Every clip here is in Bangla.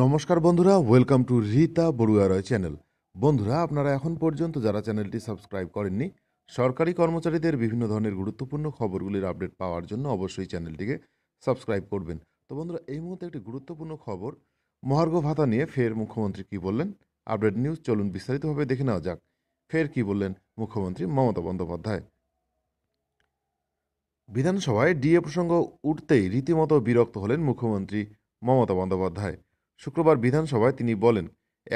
নমস্কার বন্ধুরা welcome to Rita Barua Roy channel বন্ধুরা আপনারা এখন পর্যন্ত যারা চ্যানেলটি সাবস্ক্রাইব করেননি সরকারি কর্মচারীদের বিভিন্ন ধরনের গুরুত্বপূর্ণ খবরগুলির আপডেট পাওয়ার জন্য অবশ্যই চ্যানেলটিকে সাবস্ক্রাইব করবেন তো বন্ধুরা এই মুহূর্তে একটি গুরুত্বপূর্ণ খবর মহার্ঘ ভাতা নিয়ে ফের মুখ্যমন্ত্রী কি বললেন আপডেট নিউজ চলুন বিস্তারিতভাবে দেখে নেওয়া যাক ফের কি বললেন মুখ্যমন্ত্রী মমতা বন্দ্যোপাধ্যায় বিধানসভায় ডিএ প্রসঙ্গ উঠতেই রীতিমতো বিরক্ত হলেন মুখ্যমন্ত্রী মমতা বন্দ্যোপাধ্যায় শুক্রবার বিধানসভায় তিনি বলেন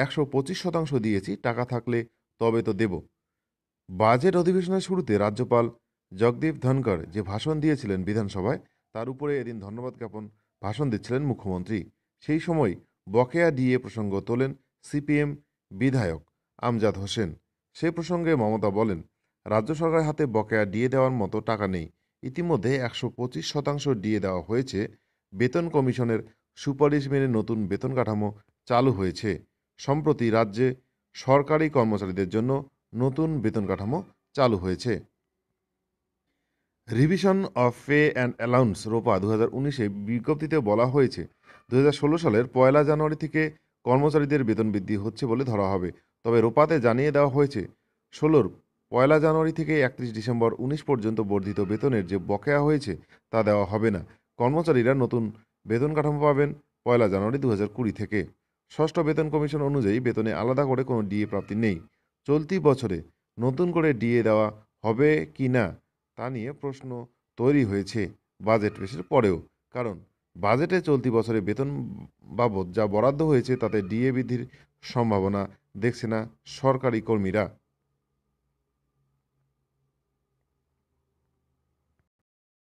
একশো পঁচিশ শতাংশ দিয়েছি টাকা থাকলে তবে তো দেব বাজেট অধিবেশনের শুরুতে রাজ্যপাল জগদীপ ধনকর যে ভাষণ দিয়েছিলেন বিধানসভায় তার উপরে এদিন ধন্যবাদ জ্ঞাপন ভাষণ দিচ্ছিলেন মুখ্যমন্ত্রী সেই সময় বকেয়া ডিএ প্রসঙ্গ তোলেন সিপিএম বিধায়ক আমজাদ হোসেন সে প্রসঙ্গে মমতা বলেন রাজ্য সরকারের হাতে বকেয়া ডিএ দেওয়ার মতো টাকা নেই ইতিমধ্যে একশো পঁচিশ শতাংশ ডিএ দেওয়া হয়েছে বেতন কমিশনের সুপারিশ মেনে নতুন বেতন কাঠামো চালু হয়েছে সম্প্রতি রাজ্যে সরকারি কর্মচারীদের জন্য নতুন বেতন কাঠামো চালু হয়েছে revision of pay and allowance ROPA দু হাজার উনিশে বিজ্ঞপ্তিতে বলা হয়েছে দু হাজার ষোলো সালের পয়লা জানুয়ারি থেকে কর্মচারীদের বেতন বৃদ্ধি হচ্ছে বলে ধরা হবে তবে রোপাতে জানিয়ে দেওয়া হয়েছে ষোলোর পয়লা জানুয়ারি থেকে একত্রিশ ডিসেম্বর উনিশ পর্যন্ত বর্ধিত বেতনের যে বকেয়া হয়েছে তা দেওয়া হবে না কর্মচারীরা নতুন বেতন কাঠামো পাবেন পয়লা জানুয়ারি দু কুড়ি থেকে ষষ্ঠ বেতন কমিশন অনুযায়ী বেতনে আলাদা করে কোনো ডিএ প্রাপ্তি নেই চলতি বছরে নতুন করে ডিএ দেওয়া হবে কি না তা নিয়ে প্রশ্ন তৈরি হয়েছে বাজেট পেশের পরেও কারণ বাজেটে চলতি বছরে বেতন বাবদ যা বরাদ্দ হয়েছে তাতে ডিএ বৃদ্ধির সম্ভাবনা দেখছে না সরকারি কর্মীরা